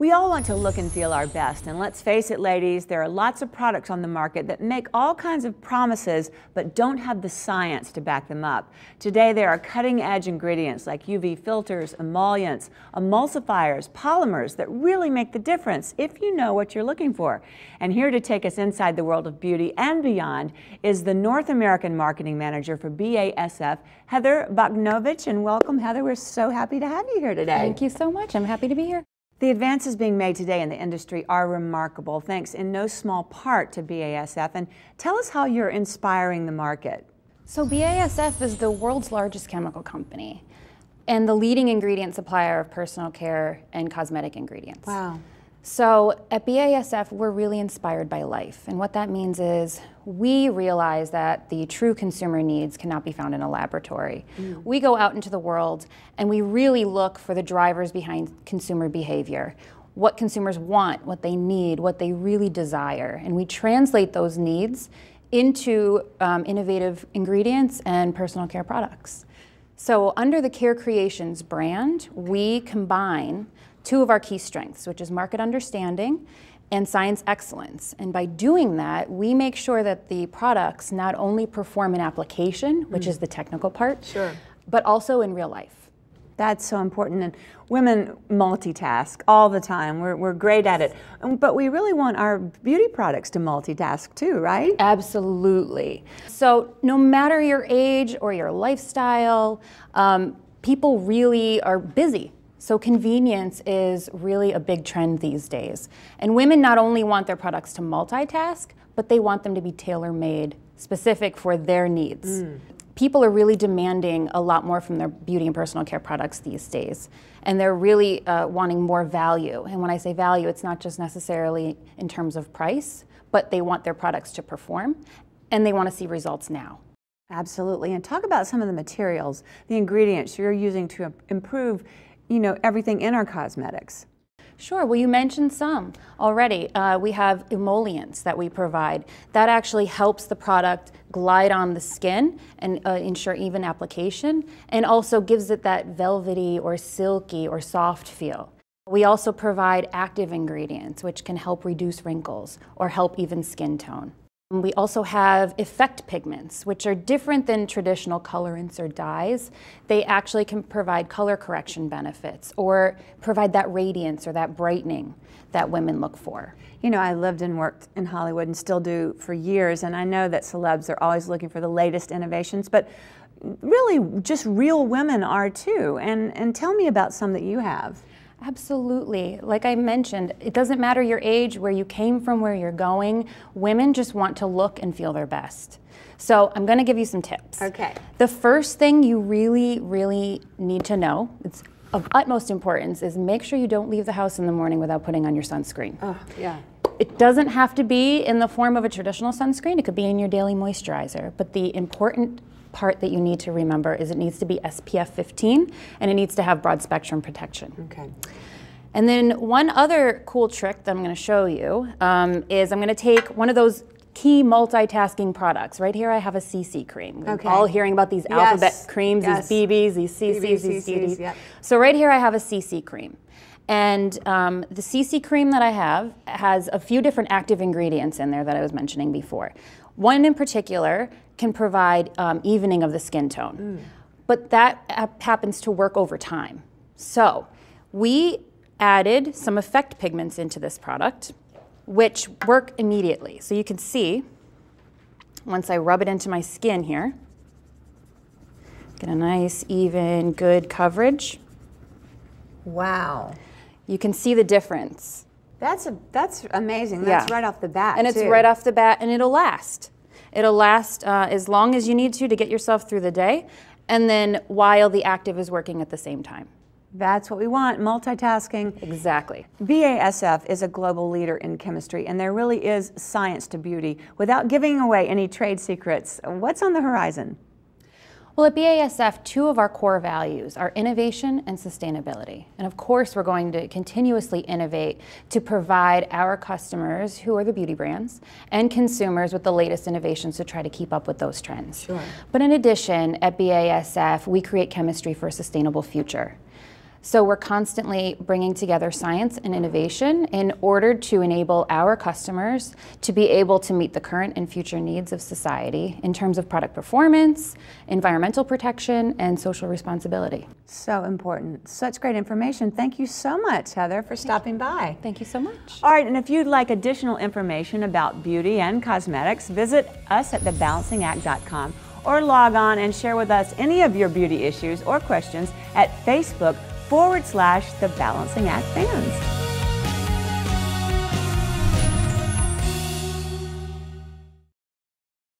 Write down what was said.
We all want to look and feel our best, and let's face it, ladies, there are lots of products on the market that make all kinds of promises but don't have the science to back them up. Today, there are cutting edge ingredients like UV filters, emollients, emulsifiers, polymers that really make the difference if you know what you're looking for. And here to take us inside the world of beauty and beyond is the North American Marketing Manager for BASF, Heather Bogdanovich. And welcome, Heather. We're so happy to have you here today. Thank you so much. I'm happy to be here. The advances being made today in the industry are remarkable, thanks in no small part to BASF. And tell us how you're inspiring the market. So, BASF is the world's largest chemical company and the leading ingredient supplier of personal care and cosmetic ingredients. Wow. So at BASF, we're really inspired by life. And what that means is we realize that the true consumer needs cannot be found in a laboratory. Mm. We go out into the world and we really look for the drivers behind consumer behavior. What consumers want, what they need, what they really desire. And we translate those needs into um, innovative ingredients and personal care products. So under the Care Creations brand, we combine two of our key strengths, which is market understanding and science excellence. And by doing that, we make sure that the products not only perform in application, which mm. is the technical part, sure. but also in real life. That's so important. And women multitask all the time. We're, we're great at it. But we really want our beauty products to multitask too, right? Absolutely. So, no matter your age or your lifestyle, um, people really are busy. So convenience is really a big trend these days. And women not only want their products to multitask, but they want them to be tailor-made, specific for their needs. Mm people are really demanding a lot more from their beauty and personal care products these days. And they're really uh, wanting more value. And when I say value, it's not just necessarily in terms of price, but they want their products to perform and they want to see results now. Absolutely. And talk about some of the materials, the ingredients you're using to improve, you know, everything in our cosmetics. Sure. Well, you mentioned some already. Uh, we have emollients that we provide. That actually helps the product glide on the skin and uh, ensure even application, and also gives it that velvety or silky or soft feel. We also provide active ingredients, which can help reduce wrinkles or help even skin tone. We also have effect pigments, which are different than traditional colorants or dyes. They actually can provide color correction benefits or provide that radiance or that brightening that women look for. You know, I lived and worked in Hollywood and still do for years, and I know that celebs are always looking for the latest innovations, but really just real women are too. And, and tell me about some that you have. Absolutely. Like I mentioned, it doesn't matter your age, where you came from, where you're going. Women just want to look and feel their best. So I'm going to give you some tips. Okay. The first thing you really, really need to know, it's of utmost importance, is make sure you don't leave the house in the morning without putting on your sunscreen. Oh, yeah. It doesn't have to be in the form of a traditional sunscreen. It could be in your daily moisturizer. But the important part that you need to remember is it needs to be SPF 15 and it needs to have broad spectrum protection. Okay. And then one other cool trick that I'm going to show you um, is I'm going to take one of those key multitasking products. Right here I have a CC cream. Okay. All hearing about these alphabet yes. creams, yes. these BBs, these CCs, BBs, these CCs. Yep. So right here I have a CC cream. And um, the CC cream that I have has a few different active ingredients in there that I was mentioning before. One in particular can provide um, evening of the skin tone, mm. but that happens to work over time. So we added some effect pigments into this product, which work immediately. So you can see, once I rub it into my skin here, get a nice, even, good coverage. Wow you can see the difference. That's a, that's amazing. That's yeah. right off the bat. And it's too. right off the bat, and it'll last. It'll last uh, as long as you need to to get yourself through the day, and then while the active is working at the same time. That's what we want, multitasking. Exactly. BASF is a global leader in chemistry, and there really is science to beauty. Without giving away any trade secrets, what's on the horizon? Well, at BASF, two of our core values are innovation and sustainability. And of course, we're going to continuously innovate to provide our customers, who are the beauty brands, and consumers with the latest innovations to try to keep up with those trends. Sure. But in addition, at BASF, we create chemistry for a sustainable future. So we're constantly bringing together science and innovation in order to enable our customers to be able to meet the current and future needs of society in terms of product performance, environmental protection, and social responsibility. So important. Such great information. Thank you so much, Heather, for stopping by. Thank you so much. All right, and if you'd like additional information about beauty and cosmetics, visit us at thebalancingact.com or log on and share with us any of your beauty issues or questions at Facebook forward slash the balancing act fans.